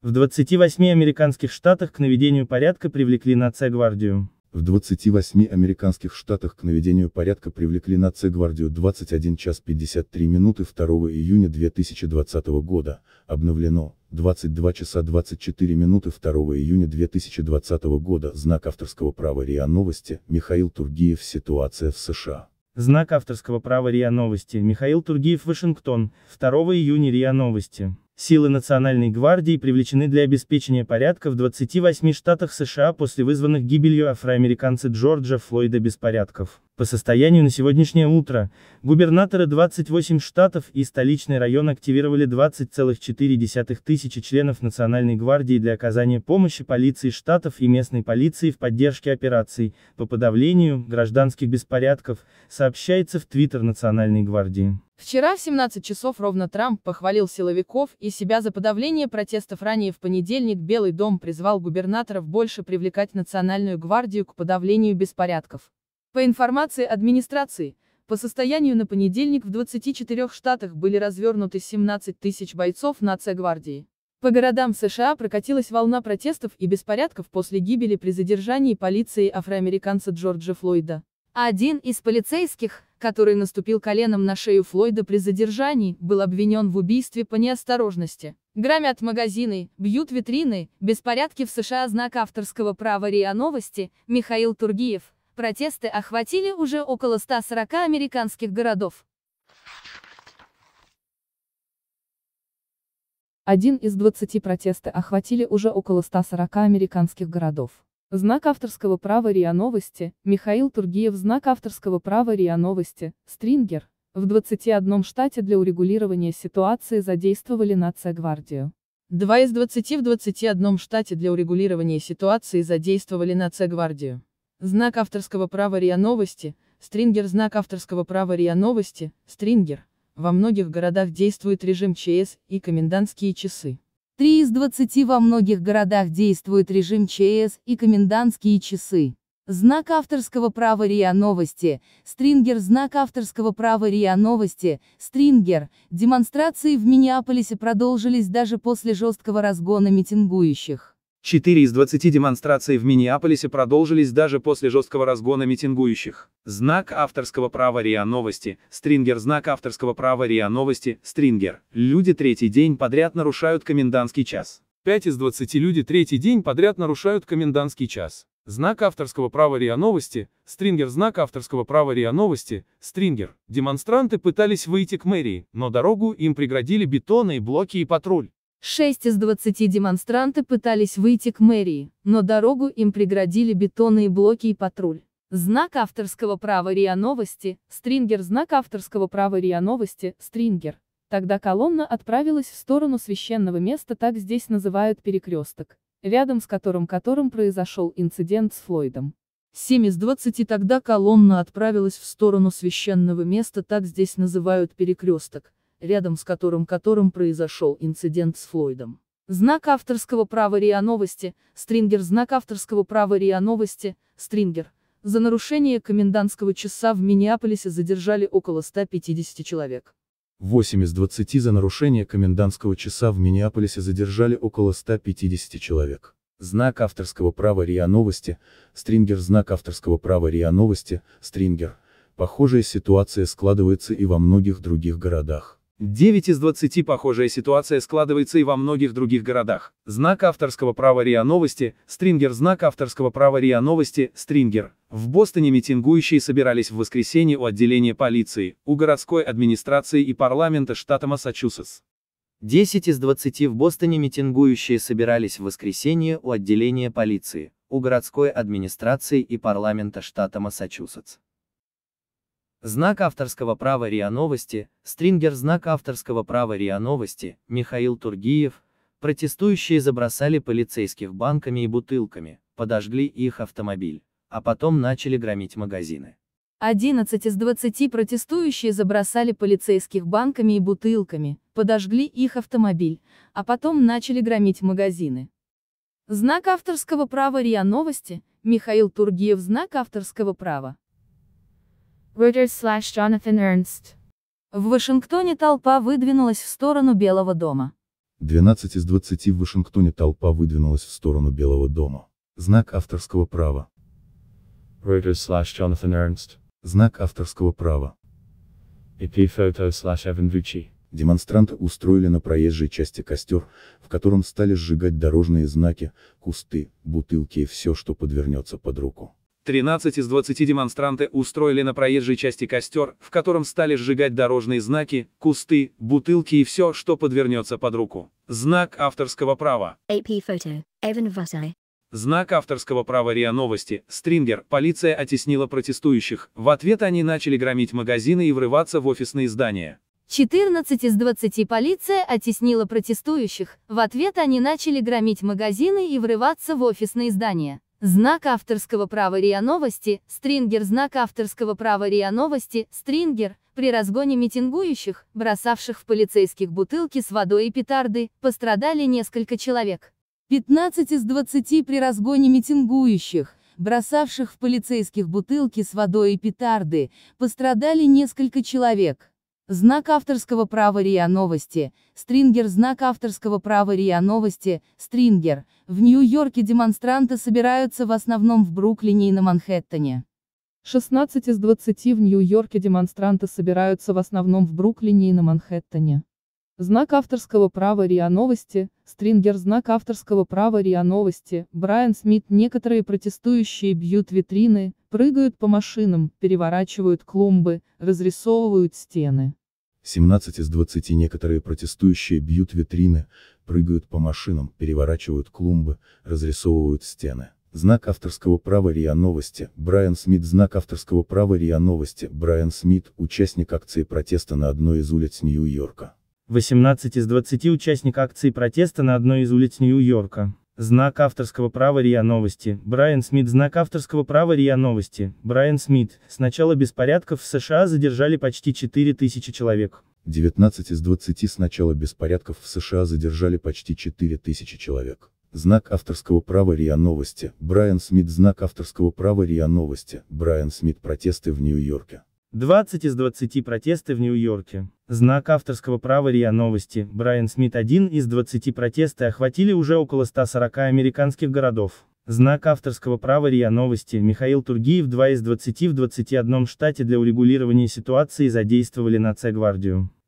В 28 американских штатах к наведению порядка привлекли нацигвардию. В 28 американских штатах к наведению порядка привлекли нацигвардию 21 час 53 минуты 2 июня 2020 года, обновлено, 22 часа 24 минуты 2 июня 2020 года, знак авторского права РИА Новости, Михаил Тургиев Ситуация в США. Знак авторского права РИА Новости, Михаил Тургиев Вашингтон, 2 июня РИА Новости. Силы Национальной гвардии привлечены для обеспечения порядка в 28 штатах США после вызванных гибелью афроамериканца Джорджа Флойда беспорядков. По состоянию на сегодняшнее утро, губернаторы 28 штатов и столичный район активировали 20,4 тысячи членов Национальной гвардии для оказания помощи полиции штатов и местной полиции в поддержке операций по подавлению гражданских беспорядков, сообщается в Твиттер Национальной гвардии. Вчера в 17 часов ровно Трамп похвалил силовиков и себя за подавление протестов ранее в понедельник Белый дом призвал губернаторов больше привлекать Национальную гвардию к подавлению беспорядков. По информации администрации, по состоянию на понедельник в 24 штатах были развернуты 17 тысяч бойцов нацигвардии. По городам США прокатилась волна протестов и беспорядков после гибели при задержании полиции афроамериканца Джорджа Флойда. Один из полицейских, который наступил коленом на шею Флойда при задержании, был обвинен в убийстве по неосторожности. Громят магазины, бьют витрины, беспорядки в США знак авторского права РИА Новости, Михаил Тургиев. Протесты охватили уже около 140 американских городов. Один из 20 протесты охватили уже около 140 американских городов. Знак авторского права РИА Новости, Михаил Тургиев Знак авторского права РИА Новости, Стрингер, в 21 штате для урегулирования ситуации задействовали нация-гвардию. Два из 20 в 21 штате для урегулирования ситуации задействовали нация-гвардию. Знак авторского права РИА Новости, Стрингер Знак авторского права РИА Новости, Стрингер. Во многих городах действует режим ЧС и комендантские часы. Три из двадцати во многих городах действует режим ЧС и комендантские часы. Знак авторского права РИА Новости, Стрингер Знак авторского права РИА Новости, Стрингер, демонстрации в Миннеаполисе продолжились даже после жесткого разгона митингующих. Четыре из 20 демонстраций в Миннеаполисе продолжились даже после жесткого разгона митингующих. Знак авторского права РИА Новости, Стрингер Знак авторского права РИА Новости, Стрингер. Люди третий день подряд нарушают комендантский час. 5 из 20 люди третий день подряд нарушают комендантский час. Знак авторского права РИА Новости, Стрингер Знак авторского права РИА Новости, Стрингер. Демонстранты пытались выйти к мэрии, но дорогу им преградили бетонные блоки и патруль. Шесть из двадцати демонстранты пытались выйти к мэрии, но дорогу им преградили бетонные блоки и патруль. Знак авторского права РИА Новости, Стрингер Знак авторского права РИА Новости, Стрингер. Тогда колонна отправилась в сторону священного места, так здесь называют перекресток, рядом с которым которым произошел инцидент с Флойдом. 7 из 20 тогда колонна отправилась в сторону священного места, так здесь называют перекресток, рядом с которым которым произошел инцидент с Флойдом. Знак авторского права РИА Новости, Стрингер Знак авторского права РИА Новости, Стрингер. За нарушение комендантского часа в Миннеаполисе задержали около 150 человек. 8 из 20 за нарушение комендантского часа в Миннеаполисе задержали около 150 человек. Знак авторского права РИА Новости, Стрингер Знак авторского права РИА Новости, Стрингер. Похожая ситуация складывается и во многих других городах. 9 из 20 похожая ситуация складывается и во многих других городах. Знак авторского права РИА Новости, Стрингер Знак авторского права РИА Новости, Стрингер. В Бостоне митингующие собирались в воскресенье у отделения полиции, у городской администрации и парламента штата Массачусетс. 10 из 20 в Бостоне митингующие собирались в воскресенье у отделения полиции, у городской администрации и парламента штата Массачусетс. Знак авторского права РИА Новости, стрингер знак авторского права РИА Новости, Михаил Тургиев, протестующие забросали полицейских банками и бутылками, подожгли их автомобиль, а потом начали громить магазины. 11 из 20 протестующие забросали полицейских банками и бутылками, подожгли их автомобиль, а потом начали громить магазины. Знак авторского права РИА Новости, Михаил Тургиев Знак авторского права. Reuters slash Jonathan Ernst. В Вашингтоне толпа выдвинулась в сторону Белого дома. 12 из 20 в Вашингтоне толпа выдвинулась в сторону Белого дома. Знак авторского права. Reuters slash Jonathan Ernst. Знак авторского права. EP photo slash Evan Vucci. Демонстранты устроили на проезжей части костер, в котором стали сжигать дорожные знаки, кусты, бутылки и все, что подвернется под руку. 13 из 20 демонстранты устроили на проезжей части костер, в котором стали сжигать дорожные знаки, кусты, бутылки и все, что подвернется под руку. Знак авторского права. AP Photo, Evan Знак авторского права РИА Новости, Стрингер, полиция оттеснила протестующих. В ответ они начали громить магазины и врываться в офисные здания. 14 из 20 полиция оттеснила протестующих. В ответ они начали громить магазины и врываться в офисные здания. Знак авторского права РИА Новости, стрингер Знак авторского права РИА Новости, стрингер, при разгоне митингующих, бросавших в полицейских бутылки с водой и петарды, пострадали несколько человек. 15 из 20 при разгоне митингующих, бросавших в полицейских бутылки с водой и петарды, пострадали несколько человек. Знак авторского права РИА Новости, Стрингер Знак авторского права РИА Новости, Стрингер, в Нью-Йорке демонстранты собираются в основном в Бруклине и на Манхэттене. 16 из 20 в Нью-Йорке демонстранты собираются в основном в Бруклине и на Манхэттене. Знак авторского права РИА Новости, стрингер Знак авторского права РИА Новости, Брайан Смит Некоторые протестующие бьют витрины, прыгают по машинам, переворачивают клумбы, разрисовывают стены. 17 из 20 некоторые протестующие бьют витрины, прыгают по машинам, переворачивают клумбы, разрисовывают стены. Знак авторского права РИА Новости, Брайан Смит Знак авторского права РИА Новости, Брайан Смит, участник акции протеста на одной из улиц Нью-Йорка. 18 из 20 участник акции протеста на одной из улиц Нью-Йорка. Знак авторского права РИА Новости, Брайан Смит Знак авторского права РИА Новости, Брайан Смит, с начала беспорядков в США задержали почти 4000 человек. 19 из 20 с начала беспорядков в США задержали почти 4000 человек. Знак авторского права РИА Новости, Брайан Смит Знак авторского права РИА Новости, Брайан Смит Протесты в Нью-Йорке. 20 из 20 протесты в Нью-Йорке. Знак авторского права РИА Новости, Брайан Смит один из 20 протесты охватили уже около 140 американских городов. Знак авторского права РИА Новости, Михаил Тургиев 2 из 20 в 21 штате для урегулирования ситуации задействовали на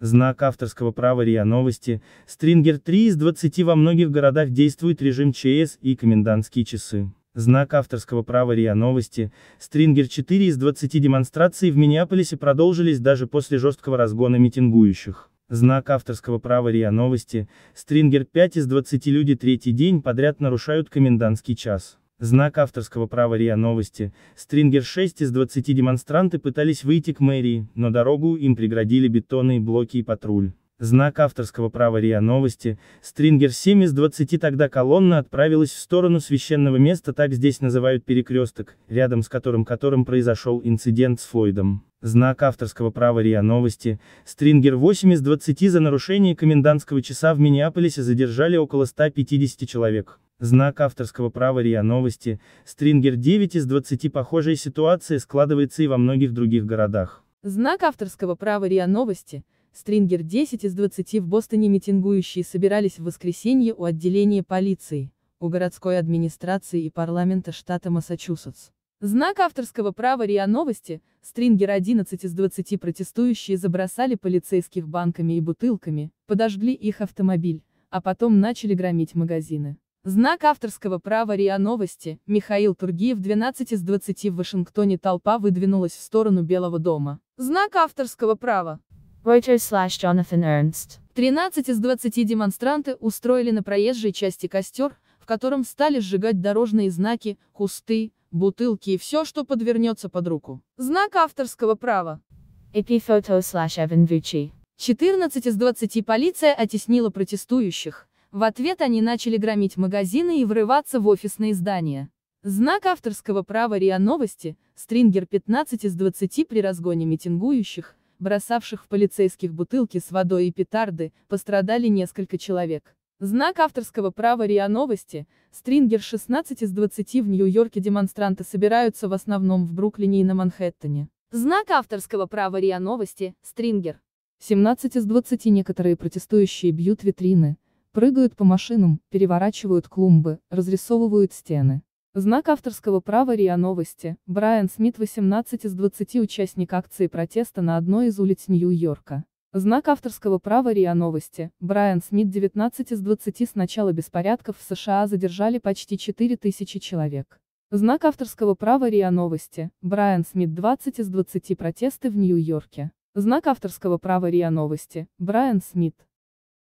Знак авторского права РИА Новости, Стрингер 3 из 20 во многих городах действует режим ЧС и комендантские часы. Знак авторского права РИА Новости, Стрингер 4 из 20 демонстраций в Миннеаполисе продолжились даже после жесткого разгона митингующих. Знак авторского права РИА Новости, Стрингер 5 из 20 люди третий день подряд нарушают комендантский час. Знак авторского права РИА Новости, Стрингер 6 из 20 демонстранты пытались выйти к мэрии, но дорогу им преградили бетонные блоки и патруль. Знак авторского права РИА Новости, Стрингер 7 из 20 тогда колонна отправилась в сторону священного места, так здесь называют перекресток, рядом с которым которым произошел инцидент с Флойдом. Знак авторского права РИА Новости, Стрингер 8 из 20 за нарушение комендантского часа в Миннеаполисе задержали около 150 человек. Знак авторского права РИА Новости, Стрингер 9 из 20 похожая ситуация складывается и во многих других городах. Знак авторского права РИА Новости, Стрингер 10 из 20 в Бостоне митингующие собирались в воскресенье у отделения полиции, у городской администрации и парламента штата Массачусетс. Знак авторского права РИА Новости, Стрингер 11 из 20 протестующие забросали полицейских банками и бутылками, подожгли их автомобиль, а потом начали громить магазины. Знак авторского права РИА Новости, Михаил Тургиев 12 из 20 в Вашингтоне толпа выдвинулась в сторону Белого дома. Знак авторского права. Reuters Jonathan Ernst. 13 из 20 демонстранты устроили на проезжей части костер, в котором стали сжигать дорожные знаки, кусты, бутылки и все, что подвернется под руку. Знак авторского права. AP photo slash Vucci. 14 из 20 полиция оттеснила протестующих. В ответ они начали громить магазины и врываться в офисные здания. Знак авторского права РИА Новости, Стрингер 15 из 20 при разгоне митингующих, бросавших в полицейских бутылки с водой и петарды, пострадали несколько человек. Знак авторского права РИА Новости, Стрингер 16 из 20 в Нью-Йорке демонстранты собираются в основном в Бруклине и на Манхэттене. Знак авторского права РИА Новости, Стрингер. 17 из 20 некоторые протестующие бьют витрины, прыгают по машинам, переворачивают клумбы, разрисовывают стены. Знак авторского права РИА Новости, Брайан Смит 18 из 20 участник акции протеста на одной из улиц Нью-Йорка. Знак авторского права РИА Новости, Брайан Смит 19 из 20 с начала беспорядков в США задержали почти 4000 человек. Знак авторского права РИА Новости, Брайан Смит 20 из 20 протесты в Нью-Йорке. Знак авторского права РИА Новости, Брайан Смит.